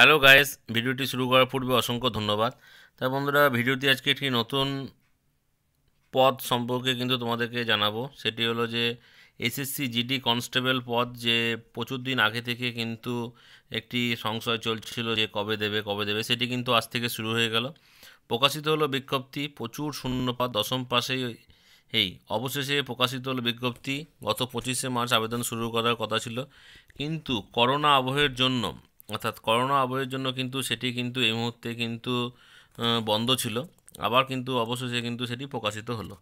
hello guys ভিডিওটি শুরু করার পূর্বে অসংখ্য ধন্যবাদ তার বন্ধুরা ভিডিওটি আজকে একটি নতুন পদ সম্পর্কে কিন্তু তোমাদেরকে জানাবো সেটি হলো যে এসএসসি জিডি কনস্টেবল পদ যে প্রচুর দিন আগে থেকে কিন্তু একটি সংশয় চলছিল যে কবে দেবে কবে দেবে সেটি কিন্তু আজ থেকে শুরু হয়ে গেল প্রকাশিত হলো বিজ্ঞপ্তি প্রচুর শূন্যপাত দশম পাশেই এই অবশেষে প্রকাশিত হল বিজ্ঞপ্তি গত পঁচিশে মার্চ আবেদন শুরু করার কথা ছিল কিন্তু করোনা আবহের জন্য অর্থাৎ করোনা আবহের জন্য কিন্তু সেটি কিন্তু এই মুহূর্তে কিন্তু বন্ধ ছিল আবার কিন্তু অবশেষে কিন্তু সেটি প্রকাশিত হলো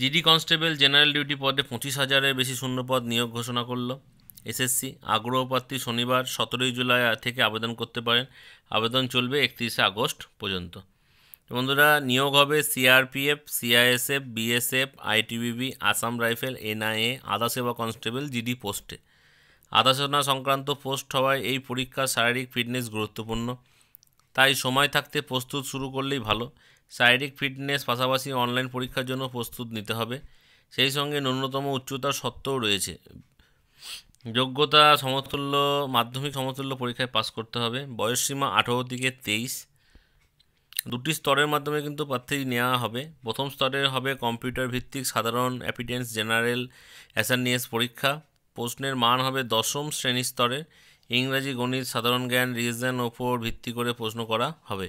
জিডি কনস্টেবল জেনারেল ডিউটি পদে পঁচিশ হাজারের বেশি শূন্যপদ নিয়োগ ঘোষণা করলো এসএসসি আগ্রহ প্রার্থী শনিবার সতেরোই জুলাই থেকে আবেদন করতে পারেন আবেদন চলবে একত্রিশে আগস্ট পর্যন্ত বন্ধুরা নিয়োগ হবে CRPF CISF BSF ITBP Assam rifle NIA আদা সেবা কনস্টেবল জিডি পোস্টে আদাচনা সংক্রান্ত পোস্ট হওয়ায় এই পরীক্ষার শারীরিক ফিটনেস গুরুত্বপূর্ণ তাই সময় থাকতে প্রস্তুত শুরু করলেই ভালো শারীরিক ফিটনেস পাশাপাশি অনলাইন পরীক্ষার জন্য প্রস্তুত নিতে হবে সেই সঙ্গে ন্যূনতম উচ্চতার সত্ত্বেও রয়েছে যোগ্যতা সমতুল্য মাধ্যমিক সমতুল্য পরীক্ষায় পাস করতে হবে বয়সসীমা আঠেরো থেকে তেইশ দুটি স্তরের মাধ্যমে কিন্তু প্রার্থী নেওয়া হবে প্রথম স্তরে হবে কম্পিউটার ভিত্তিক সাধারণ অ্যাপিডেন্স জেনারেল অ্যাসানিয়েস পরীক্ষা প্রশ্নের মান হবে দশম শ্রেণী স্তরে ইংরাজি গণিত সাধারণ জ্ঞান রিজন ওপর ভিত্তি করে প্রশ্ন করা হবে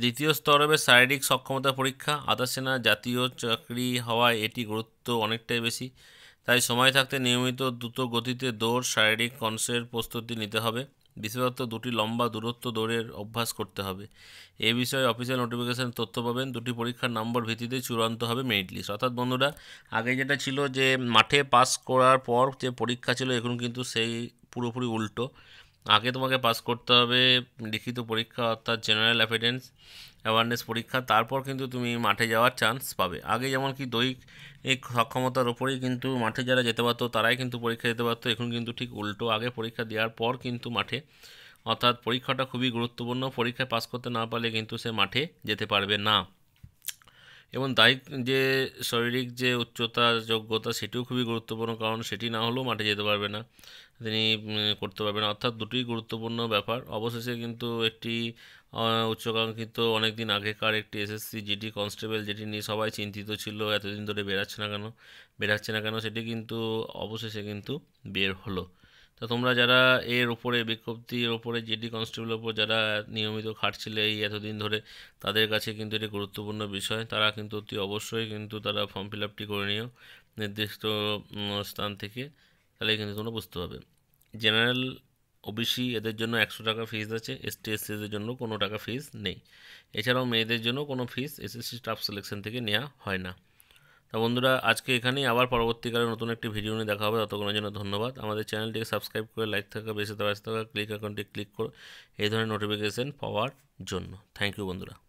দ্বিতীয় স্তর হবে শারীরিক সক্ষমতা পরীক্ষা আধা জাতীয় চাকরি হওয়ায় এটি গুরুত্ব অনেকটাই বেশি তাই সময় থাকতে নিয়মিত দ্রুত গতিতে দৌড় শারীরিক কনসের প্রস্তুতি নিতে হবে বিশেষত দুটি লম্বা দূরত্ব দৌড়ের অভ্যাস করতে হবে এ বিষয়ে অফিসিয়াল নোটিফিকেশান তথ্য পাবেন দুটি পরীক্ষার নম্বর ভিত্তিতে চূড়ান্ত হবে মেরিট লিস্ট অর্থাৎ বন্ধুরা আগে যেটা ছিল যে মাঠে পাস করার পর যে পরীক্ষা ছিল এখন কিন্তু সেই পুরোপুরি উল্টো আগে তোমাকে পাস করতে হবে লিখিত পরীক্ষা অর্থাৎ জেনারেল অ্যাফিডেন্স অ্যাওয়ারনেস পরীক্ষা তারপর কিন্তু তুমি মাঠে যাওয়ার চান্স পাবে আগে যেমন কি দৈহিক সক্ষমতার ওপরেই কিন্তু মাঠে যারা যেতে পারতো তারাই কিন্তু পরীক্ষা দিতে পারতো এখন কিন্তু ঠিক উল্টো আগে পরীক্ষা দেওয়ার পর কিন্তু মাঠে অর্থাৎ পরীক্ষাটা খুবই গুরুত্বপূর্ণ পরীক্ষায় পাস করতে না পারলে কিন্তু সে মাঠে যেতে পারবে না এবং দায়িক যে শারীরিক যে উচ্চতা যোগ্যতা সেটিও খুবই গুরুত্বপূর্ণ কারণ সেটি না হলেও মাঠে যেতে পারবে না তিনি করতে পারবেন অর্থাৎ দুটি গুরুত্বপূর্ণ ব্যাপার অবশেষে কিন্তু একটি উচ্চকাঙ্ক্ষিত অনেক দিন আগেকার একটি এসএসসি জিটি কনস্টেবল যেটি নিয়ে সবাই চিন্তিত ছিল এতদিন ধরে বেরাচ্ছে না কেন বেরাচ্ছে না কেন সেটি কিন্তু অবশেষে কিন্তু বের হলো তো তোমরা যারা এর ওপরে বিজ্ঞপ্তির ওপরে জেডি কনস্টেবলের ওপর যারা নিয়মিত খাটছিলে এই এতদিন ধরে তাদের কাছে কিন্তু এটি গুরুত্বপূর্ণ বিষয় তারা কিন্তু অতি অবশ্যই কিন্তু তারা ফর্ম ফিল আপটি করে নিও নির্দিষ্ট স্থান থেকে তাহলে কিন্তু তোমরা বুঝতে পারবে জেনারেল ওবিসি এদের জন্য একশো টাকা ফিস আছে এসটি এসসিদের জন্য কোনো টাকা ফিস নেই এছাড়াও মেয়েদের জন্য কোনো ফিস এসএসসি স্টাফ সিলেকশন থেকে নেওয়া হয় না তা বন্ধুরা আজকে এখানেই আবার পরবর্তীকালে নতুন একটি ভিডিও নিয়ে দেখা হবে ততক্ষণের জন্য ধন্যবাদ আমাদের চ্যানেলটিকে সাবস্ক্রাইব করে লাইক থাকা বেশি থাকা থাকা ক্লিক অ্যাকাউন্টটি ক্লিক করো এই ধরনের নোটিফিকেশান পাওয়ার জন্য থ্যাংক ইউ বন্ধুরা